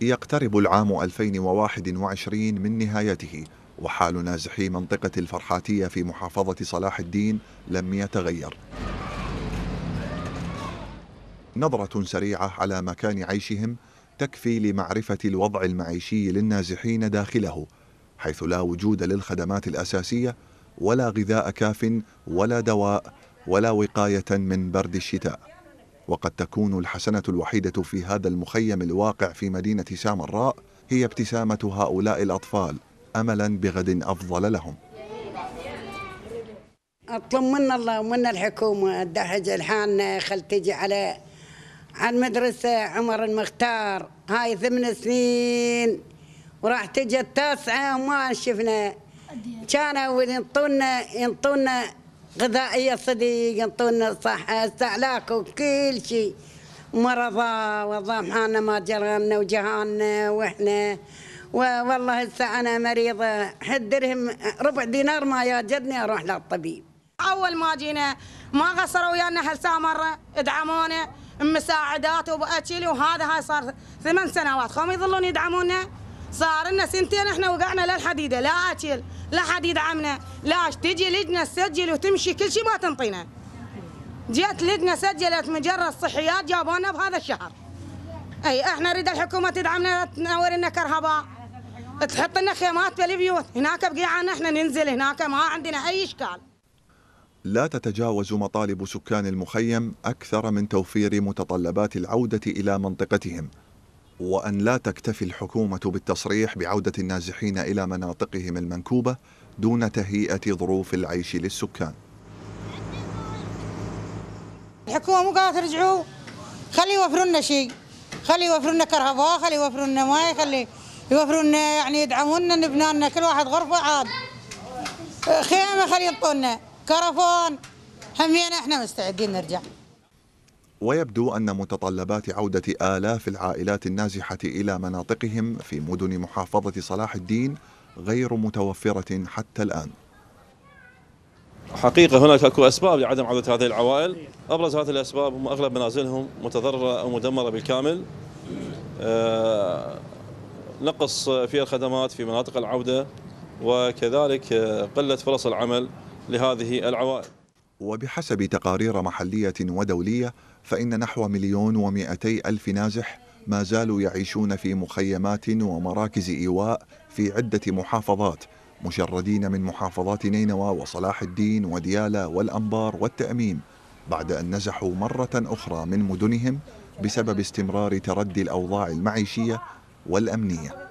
يقترب العام 2021 من نهايته وحال نازحي منطقة الفرحاتية في محافظة صلاح الدين لم يتغير نظرة سريعة على مكان عيشهم تكفي لمعرفة الوضع المعيشي للنازحين داخله حيث لا وجود للخدمات الأساسية ولا غذاء كاف ولا دواء ولا وقاية من برد الشتاء وقد تكون الحسنة الوحيدة في هذا المخيم الواقع في مدينة سامراء هي ابتسامة هؤلاء الأطفال أملا بغد أفضل لهم أطلب من الله ومن الحكومة الدحج الحان خل تجي على عن مدرسة عمر المختار هاي ثمان سنين وراح تجي التاسعة وما شفنا كانوا ينطونا ينطونا غذائية صديق انطونا صح استعلاك وكل شيء مرضى والله حالنا ما جرنا وجهالنا واحنا والله هسه انا مريضه حد درهم ربع دينار ما ياجدني اروح للطبيب اول ما جينا ما قصروا ويانا هسه مره ادعمونا بمساعدات وباكل وهذا هاي صار ثمان سنوات هم يظلون يدعمونا صار لنا سنتين احنا وقعنا للحديده لا اكل لا حد يدعمنا لاش تجي لجنه تسجل وتمشي كل شيء ما تنطينا جت لجنه سجلت مجرد الصحيات جابونا بهذا الشهر اي احنا نريد الحكومه تدعمنا تنور لنا كهرباء تحط لنا خيمات بالبيوت هناك بقيعنا احنا ننزل هناك ما عندنا اي اشكال لا تتجاوز مطالب سكان المخيم اكثر من توفير متطلبات العوده الى منطقتهم وأن لا تكتفي الحكومة بالتصريح بعودة النازحين إلى مناطقهم المنكوبة دون تهيئة ظروف العيش للسكان الحكومة مو قالت ترجعوا خلي يوفروا لنا شيء خلي يوفروا لنا كهرباء خلي يوفروا لنا ماي خلي يوفروا لنا يعني يدعمونا نبنى لنا كل واحد غرفة عاد خيمة خلي ينطونا كرفان همينا احنا مستعدين نرجع ويبدو أن متطلبات عودة آلاف العائلات النازحة إلى مناطقهم في مدن محافظة صلاح الدين غير متوفرة حتى الآن حقيقة هناك أكو أسباب لعدم عودة هذه العوائل أبرز هذه الأسباب هم أغلب منازلهم متضررة أو مدمرة بالكامل آه، نقص في الخدمات في مناطق العودة وكذلك آه، قلة فرص العمل لهذه العوائل وبحسب تقارير محلية ودولية فإن نحو مليون ومئتي ألف نازح ما زالوا يعيشون في مخيمات ومراكز إيواء في عدة محافظات مشردين من محافظات نينوى وصلاح الدين وديالى والأنبار والتأميم بعد أن نزحوا مرة أخرى من مدنهم بسبب استمرار تردي الأوضاع المعيشية والأمنية